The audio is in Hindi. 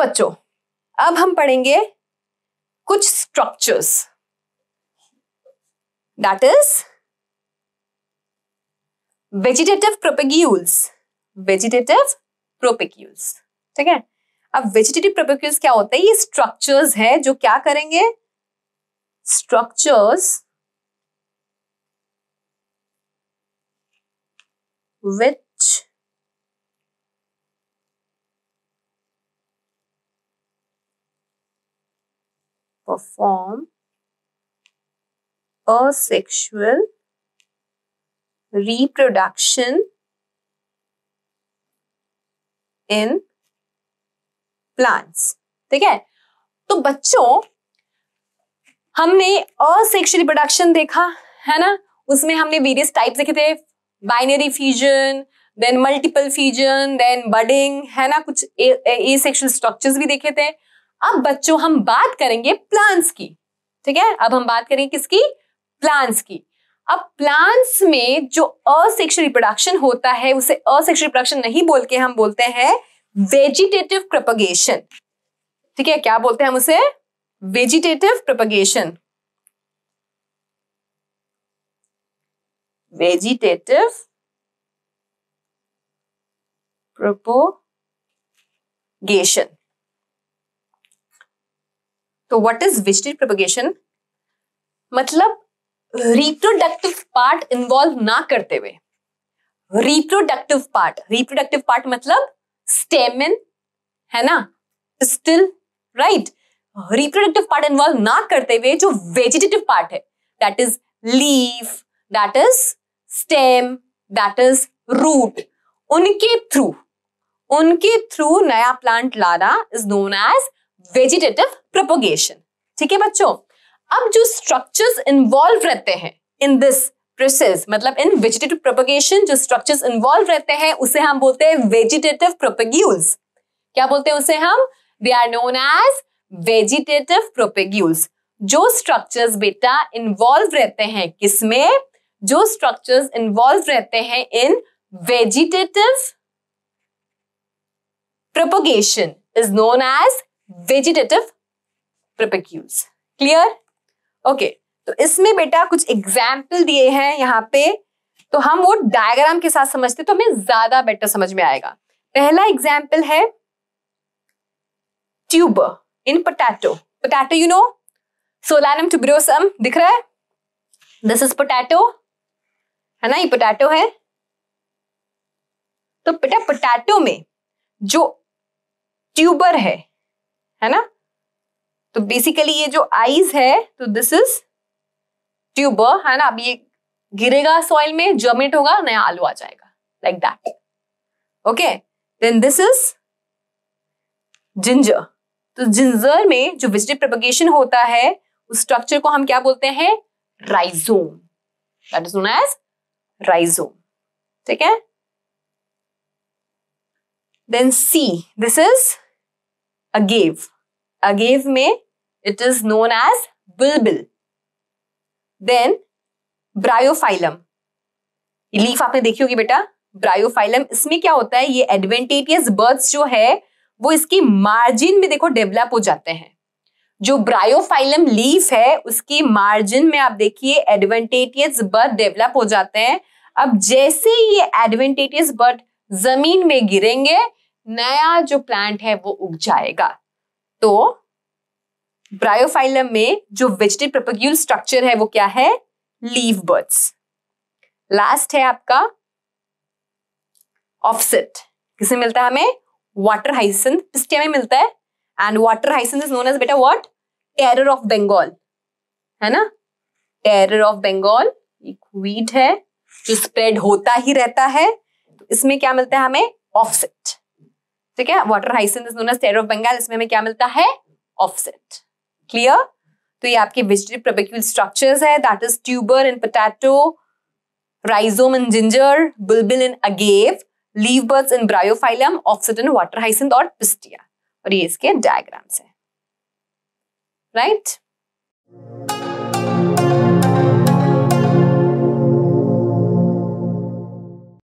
बच्चों अब हम पढ़ेंगे कुछ structures that is vegetative propagules vegetative propagules ठीक है अब वेजिटेटिव प्रोपेग्यूल्स क्या होते हैं ये स्ट्रक्चर्स हैं जो क्या करेंगे structures with perform a sexual reproduction in plants ठीक है तो बच्चों हमने असेक्शुअल रिप्रोडक्शन देखा है ना उसमें हमने वेरियस टाइप देखे थे binary fusion then multiple fusion then budding है ना कुछ ए सेक्शुअल स्ट्रक्चर्स भी देखे थे अब बच्चों हम बात करेंगे प्लांट्स की ठीक है अब हम बात करेंगे किसकी प्लांट्स की अब प्लांट्स में जो असेक्ष रिप्रोडक्शन होता है उसे असेक्ष रिप्रोडक्शन नहीं बोल के हम बोलते हैं वेजिटेटिव प्रपोगेशन ठीक है क्या बोलते हैं हम उसे वेजिटेटिव प्रोपगेशन वेजिटेटिव प्रोपोगेशन तो व्हाट इज वेस्टेज प्रोपगेशन मतलब रिप्रोडक्टिव पार्ट इन्वॉल्व ना करते हुए रिप्रोडक्टिव पार्ट रिप्रोडक्टिव पार्ट मतलब स्टेमिन है ना pistil right reproductive part involve ना करते हुए जो वेजिटेटिव पार्ट है that is leaf that is stem that is root उनके थ्रू उनके थ्रू नया प्लांट लाना is known as vegetative propagation ठीक है बच्चों अब जो स्ट्रक्चर्स इन्वॉल्व रहते हैं इन दिस प्रोसेस मतलब इन वेजिटेटिव प्रोपोगेशन जो स्ट्रक्चर्स इन्वॉल्व रहते हैं उसे हम बोलते हैं वेजिटेटिव प्रोपेग्यूल्स क्या बोलते हैं उसे हम they are known as vegetative propagules जो स्ट्रक्चर्स बेटा इन्वॉल्व रहते हैं किसमें जो स्ट्रक्चर्स इन्वॉल्व रहते हैं in vegetative propagation is known as vegetative propagules clear okay तो इसमें बेटा कुछ एग्जाम्पल दिए हैं यहाँ पे तो हम वो डायग्राम के साथ समझते तो हमें ज्यादा बेटर समझ में आएगा पहला एग्जाम्पल है tuber in potato potato you know Solanum tuberosum दिख रहा है दिस इज पोटैटो है ना ये पोटैटो है तो बेटा पोटैटो में जो ट्यूबर है है ना तो बेसिकली ये जो आईज है तो दिस इज ट्यूबर है ना अब ये गिरेगा सॉइल में जमेट होगा नया आलू आ जाएगा like that okay then this is ginger तो जिंजर में जो विजिटिव प्रोपगेशन होता है उस स्ट्रक्चर को हम क्या बोलते हैं rhizome that is known as rhizome ठीक है then see this is agave agave में it is known as bilbil. Then bryophyllum leaf आपने देखी होगी बेटा ब्रायोफाइलम इसमें क्या होता है ये एडवेंटेटियस बर्ड्स जो है वो इसकी मार्जिन में देखो डेवलप हो जाते हैं जो ब्रायोफाइलम लीफ है उसकी मार्जिन में आप देखिए एडवेंटेटियस बर्ड डेवलप हो जाते हैं अब जैसे ये एडवेंटेटियस बर्ड जमीन में गिरेंगे नया जो प्लांट है वो उग जाएगा तो ब्रायोफाइलम में जो वेजिटेबल प्रपोग्यूल स्ट्रक्चर है वो क्या है लीव बर्ड्स लास्ट है आपका ऑफसेट किसे मिलता है हमें वाटर हाइसन पिस्टिया में मिलता है and water hyacinth is known as बेटा व्हाट टेरर ऑफ बंगाल है ना टेरर ऑफ बंगाल एक वीट है जो स्प्रेड होता ही रहता है तो इसमें क्या मिलता है हमें ऑफसेट ठीक है water hyacinth is known as terror of Bengal इसमें हमें क्या मिलता है ऑफसेट क्लियर तो ये आपके वेजिटेटिव प्रबिक्यूल स्ट्रक्चर्स है that is tuber in potato rhizome in ginger bulbil in agave leaf buds in bryophyllum offset in water hyacinth और पिस्टिया और ये इसके डायग्राम्स है राइट right?